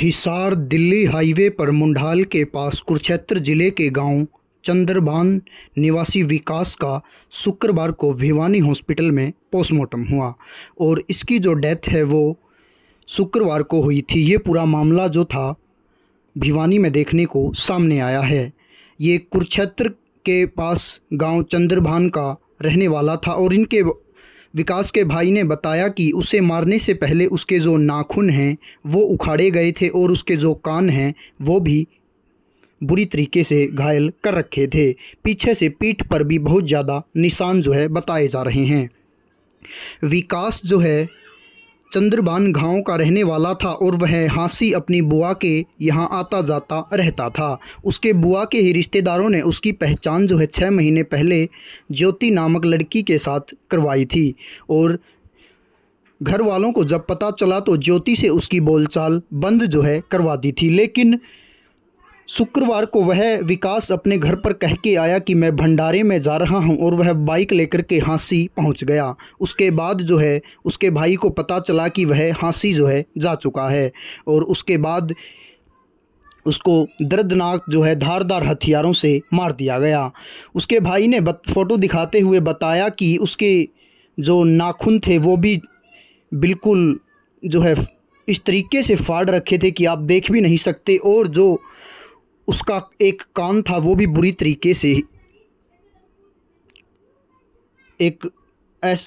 Hisar Delhi highway पर मुंडाल के पास कुरुक्षेत्र जिले के गांव चंद्रभान निवासी विकास का शुक्रवार को भिवानी हॉस्पिटल में पोस्टमार्टम हुआ और इसकी जो डेथ है वो शुक्रवार को हुई थी ये पूरा मामला जो था भिवानी में देखने को सामने आया है ये कुरुक्षेत्र के पास गांव चंद्रभान का रहने वाला था और इनके विकास के भाई ने बताया कि उसे मारने से पहले उसके जो नाखून हैं वो उखाड़े गए थे और उसके जो कान हैं वो भी बुरी तरीके से घायल कर रखे थे पीछे से पीठ पर भी बहुत ज़्यादा निशान जो है बताए जा रहे हैं विकास जो है चंद्रभान गांव का रहने वाला था और वह हाँसी अपनी बुआ के यहाँ आता जाता रहता था उसके बुआ के ही रिश्तेदारों ने उसकी पहचान जो है छः महीने पहले ज्योति नामक लड़की के साथ करवाई थी और घर वालों को जब पता चला तो ज्योति से उसकी बोलचाल बंद जो है करवा दी थी लेकिन शुक्रवार को वह विकास अपने घर पर कह के आया कि मैं भंडारे में जा रहा हूं और वह बाइक लेकर के हाँसी पहुंच गया उसके बाद जो है उसके भाई को पता चला कि वह हाँसी जो है जा चुका है और उसके बाद उसको दर्दनाक जो है धारदार हथियारों से मार दिया गया उसके भाई ने फ़ोटो दिखाते हुए बताया कि उसके जो नाखून थे वो भी बिल्कुल जो है इस तरीके से फाड़ रखे थे कि आप देख भी नहीं सकते और जो उसका एक कान था वो भी बुरी तरीके से एक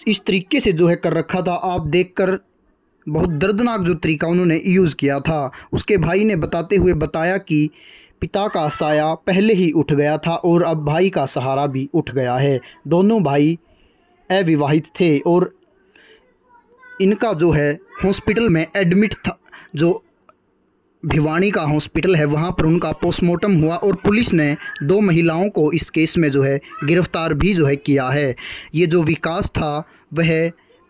इस तरीके से जो है कर रखा था आप देखकर बहुत दर्दनाक जो तरीका उन्होंने यूज़ किया था उसके भाई ने बताते हुए बताया कि पिता का साया पहले ही उठ गया था और अब भाई का सहारा भी उठ गया है दोनों भाई अविवाहित थे और इनका जो है हॉस्पिटल में एडमिट था जो भिवानी का हॉस्पिटल है वहाँ पर उनका पोस्टमार्टम हुआ और पुलिस ने दो महिलाओं को इस केस में जो है गिरफ्तार भी जो है किया है ये जो विकास था वह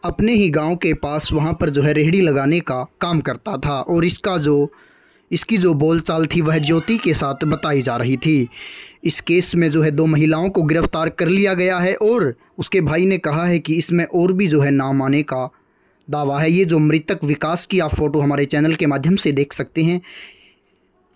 अपने ही गांव के पास वहाँ पर जो है रेहड़ी लगाने का काम करता था और इसका जो इसकी जो बोलचाल थी वह ज्योति के साथ बताई जा रही थी इस केस में जो है दो महिलाओं को गिरफ्तार कर लिया गया है और उसके भाई ने कहा है कि इसमें और भी जो है नाम आने का दावा है ये जो मृतक विकास की आप फ़ोटो हमारे चैनल के माध्यम से देख सकते हैं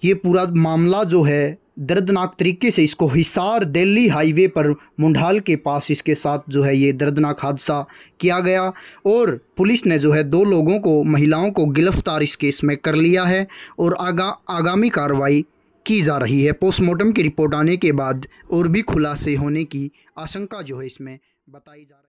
ये पूरा मामला जो है दर्दनाक तरीके से इसको हिसार दिल्ली हाईवे पर मुंडाल के पास इसके साथ जो है ये दर्दनाक हादसा किया गया और पुलिस ने जो है दो लोगों को महिलाओं को गिरफ्तार इस केस में कर लिया है और आगा आगामी कार्रवाई की जा रही है पोस्टमार्टम की रिपोर्ट आने के बाद और भी खुलासे होने की आशंका जो है इसमें बताई जा रही है